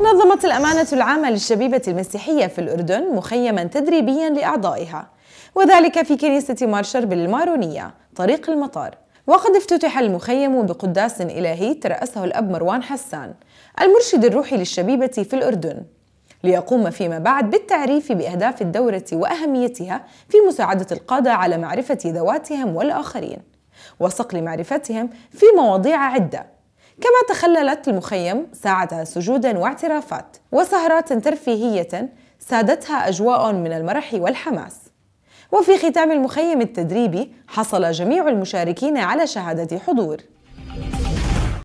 نظمت الأمانة العامة للشبيبة المسيحية في الأردن مخيما تدريبيا لأعضائها وذلك في كنيسة مارشر بالمارونية طريق المطار وقد افتتح المخيم بقداس إلهي ترأسه الأب مروان حسان المرشد الروحي للشبيبة في الأردن ليقوم فيما بعد بالتعريف بأهداف الدورة وأهميتها في مساعدة القادة على معرفة ذواتهم والآخرين وصقل معرفتهم في مواضيع عدة كما تخللت المخيم ساعتها سجودا واعترافات وسهرات ترفيهية سادتها أجواء من المرح والحماس وفي ختام المخيم التدريبي حصل جميع المشاركين على شهادة حضور